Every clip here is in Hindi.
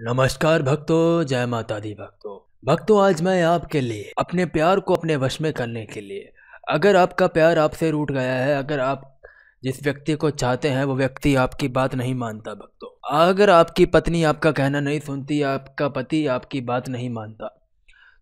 नमस्कार भक्तों जय माता दी भक्तों भक्तों आज मैं आपके लिए अपने प्यार को अपने वश में करने के लिए अगर आपका प्यार आपसे रूट गया है अगर आप जिस व्यक्ति को चाहते हैं वो व्यक्ति आपकी बात नहीं मानता भक्तों अगर आपकी पत्नी आपका कहना नहीं सुनती आपका पति आपकी बात नहीं मानता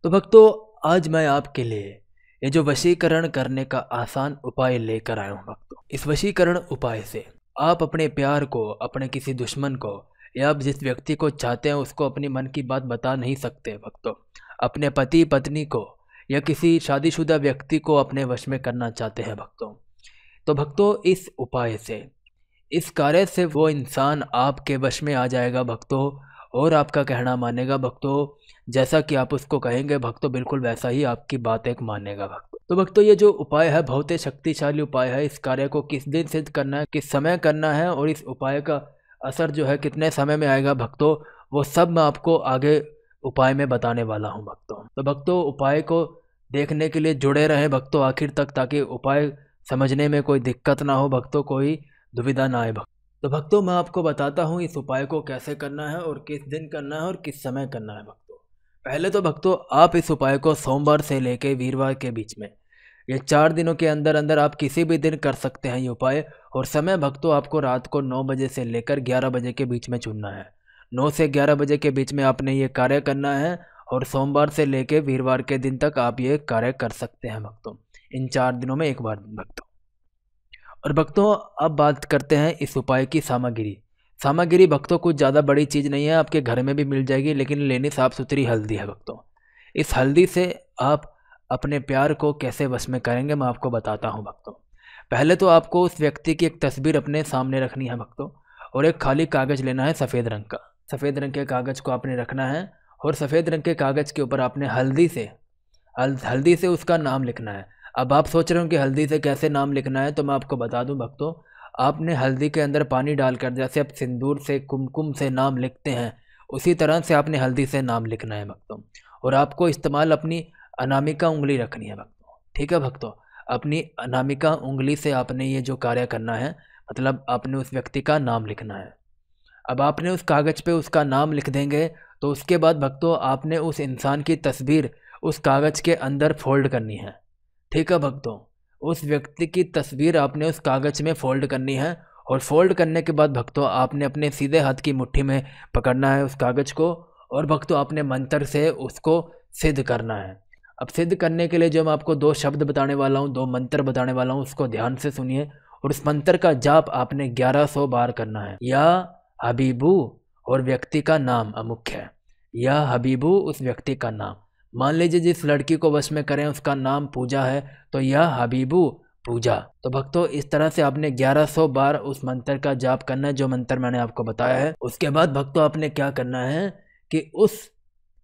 तो भक्तों आज मैं आपके लिए ये जो वशीकरण करने का आसान उपाय लेकर आया हूँ भक्तों इस वशीकरण उपाय से आप अपने प्यार को अपने किसी दुश्मन को या आप जिस व्यक्ति को चाहते हैं उसको अपनी मन की बात बता नहीं सकते भक्तों अपने पति पत्नी को या किसी शादीशुदा व्यक्ति को अपने वश में करना चाहते हैं भक्तों तो भक्तों इस उपाय से इस कार्य से वो इंसान आपके वश में आ जाएगा भक्तों और आपका कहना मानेगा भक्तों जैसा कि आप उसको कहेंगे भक्तों बिल्कुल वैसा ही आपकी बात एक मानेगा भक्तों तो भक्तों ये जो उपाय है बहुत ही शक्तिशाली उपाय है इस कार्य को किस दिन सिद्ध करना है किस समय करना है और इस उपाय का असर जो है कितने समय में आएगा भक्तों वो सब मैं आपको आगे उपाय में बताने वाला हूँ भक्तों तो भक्तों उपाय को देखने के लिए जुड़े रहें भक्तों आखिर तक ताकि उपाय समझने में कोई दिक्कत ना हो भक्तों कोई दुविधा ना आए भक्त तो भक्तों मैं आपको बताता हूँ इस उपाय को कैसे करना है और किस दिन करना है और किस समय करना है भक्तों पहले तो भक्तों आप इस उपाय को सोमवार से लेकर वीरवार के बीच में ये चार दिनों के अंदर अंदर आप किसी भी दिन कर सकते हैं ये उपाय और समय भक्तों आपको रात को नौ बजे से लेकर ग्यारह बजे के बीच में चुनना है नौ से ग्यारह बजे के बीच में आपने ये कार्य करना है और सोमवार से लेकर वीरवार के दिन तक आप ये कार्य कर सकते हैं भक्तों इन चार दिनों में एक बार भक्तों और भक्तों अब बात करते हैं इस उपाय की सामग्री सामग्री भक्तों कुछ ज़्यादा बड़ी चीज़ नहीं है आपके घर में भी मिल जाएगी लेकिन लेनी साफ़ सुथरी हल्दी है भक्तों इस हल्दी से आप अपने प्यार को कैसे वश में करेंगे मैं आपको बताता हूँ भक्तों पहले तो आपको उस व्यक्ति की एक तस्वीर अपने सामने रखनी है भक्तों और एक खाली कागज़ लेना है सफ़ेद रंग का सफ़ेद रंग के कागज़ को आपने रखना है और सफ़ेद रंग के कागज़ के ऊपर आपने हल्दी से हल्दी से उसका नाम लिखना है अब आप सोच रहे हो कि हल्दी से कैसे नाम लिखना है तो मैं आपको बता दूं भक्तों आपने हल्दी के अंदर पानी डालकर जैसे आप सिंदूर से कुमकुम से नाम लिखते हैं उसी तरह से आपने हल्दी से नाम लिखना है भक्तों और आपको इस्तेमाल अपनी अनामिका उंगली रखनी है भक्तों ठीक है भक्तों अपनी अनामिका उंगली से आपने ये जो कार्य करना है मतलब आपने उस व्यक्ति का नाम लिखना है अब आपने उस कागज़ पे उसका नाम लिख देंगे तो उसके बाद भक्तों आपने उस इंसान की तस्वीर उस कागज़ के अंदर फोल्ड करनी है ठीक है भक्तों उस व्यक्ति की तस्वीर आपने उस कागज़ में फोल्ड करनी है और फोल्ड करने के बाद भक्तों आपने अपने सीधे हाथ की मुट्ठी में पकड़ना है उस कागज़ को और भक्तों आपने मंत्र से उसको सिद्ध करना है अब सिद्ध करने के लिए जो मैं आपको दो शब्द बताने वाला हूँ दो मंत्र बताने वाला हूँ उसको ध्यान से सुनिए और उस मंत्र का जाप आपने 1100 बार करना है या हबीबू और व्यक्ति का नाम अमुख है या हबीबू उस व्यक्ति का नाम मान लीजिए जिस लड़की को वश में करें उसका नाम पूजा है तो यह हबीबू पूजा तो भक्तों इस तरह से आपने 1100 बार उस मंत्र का जाप करना है जो मंत्र मैंने आपको बताया है उसके बाद भक्तों आपने क्या करना है कि उस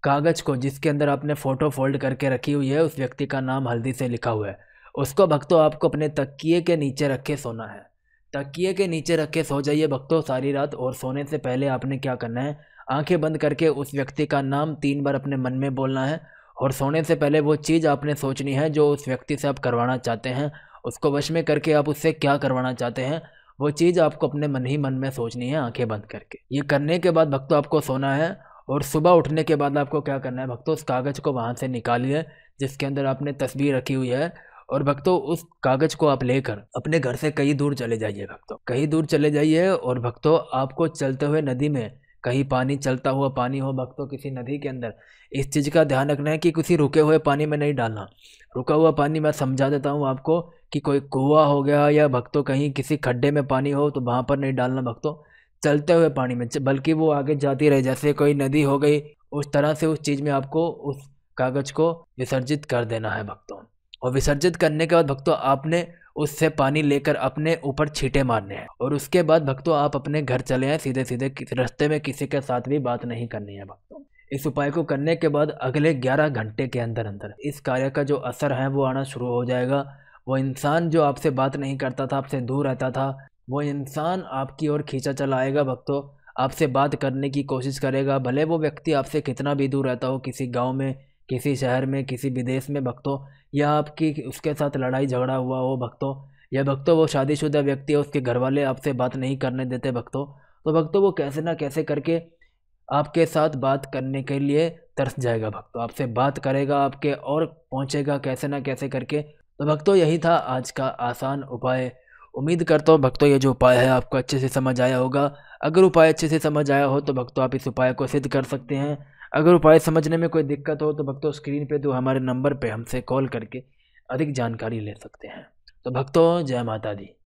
कागज़ को जिसके अंदर आपने फ़ोटो फोल्ड करके रखी हुई है उस व्यक्ति का नाम हल्दी से लिखा हुआ है उसको भक्तों आपको अपने तकिए के नीचे रखे सोना है तकिए के नीचे रख के सो जाइए भक्तों सारी रात और सोने से पहले आपने क्या करना है आंखें बंद करके उस व्यक्ति का नाम तीन बार अपने मन में बोलना है और सोने से पहले वो चीज़ आपने सोचनी है जो उस व्यक्ति से आप करवाना चाहते हैं उसको वश में करके आप उससे क्या करवाना चाहते हैं वो चीज़ आपको अपने मन ही मन में सोचनी है आंखें बंद करके ये करने के बाद भक्तों आपको सोना है और सुबह उठने के बाद आपको क्या करना है भक्तों उस कागज़ को वहाँ से निकालिए जिसके अंदर आपने तस्वीर रखी हुई है और भक्तों उस कागज़ को आप लेकर अपने घर से कहीं दूर चले जाइए भक्तों कहीं दूर चले जाइए और भक्तों आपको चलते हुए नदी में कहीं पानी चलता हुआ पानी हो भक्तों किसी नदी के अंदर इस चीज़ का ध्यान रखना है कि किसी रुके हुए पानी में नहीं डालना रुका हुआ पानी मैं समझा देता हूँ आपको कि कोई कुआ हो गया या भक्तों कहीं किसी खड्डे में पानी हो तो वहाँ पर नहीं डालना भक्तों चलते हुए पानी में बल्कि वो आगे जाती रहे जैसे कोई नदी हो गई उस तरह से उस चीज़ में आपको उस कागज़ को विसर्जित कर देना है भक्तों और विसर्जित करने के बाद भक्तों आपने उससे पानी लेकर अपने ऊपर छीटे मारने हैं और उसके बाद भक्तों आप अपने घर चले हैं सीधे सीधे रास्ते में किसी के साथ भी बात नहीं करनी है भक्तों इस उपाय को करने के बाद अगले 11 घंटे के अंदर अंदर इस कार्य का जो असर है वो आना शुरू हो जाएगा वो इंसान जो आपसे बात नहीं करता था आपसे दूर रहता था वो इंसान आपकी ओर खींचा चला आएगा भक्तों आपसे बात करने की कोशिश करेगा भले वो व्यक्ति आपसे कितना भी दूर रहता हो किसी गांव में किसी शहर में किसी विदेश में भक्तों या आपकी उसके साथ लड़ाई झगड़ा हुआ हो भक्तों या भक्तों वो शादीशुदा व्यक्ति है उसके घर वाले आपसे बात नहीं करने देते भक्तों तो भक्तों वो कैसे ना कैसे करके आपके साथ बात करने के लिए तरस जाएगा भक्तों आपसे बात करेगा आपके और पहुँचेगा कैसे ना कैसे करके तो भक्तों यही था आज का आसान उपाय उम्मीद करता हूँ भक्तों ये जो उपाय है आपको अच्छे से समझ आया होगा अगर उपाय अच्छे से समझ आया हो तो भक्तों आप इस उपाय को सिद्ध कर सकते हैं अगर उपाय समझने में कोई दिक्कत हो तो भक्तों स्क्रीन पे दो तो हमारे नंबर पे हमसे कॉल करके अधिक जानकारी ले सकते हैं तो भक्तों जय माता दी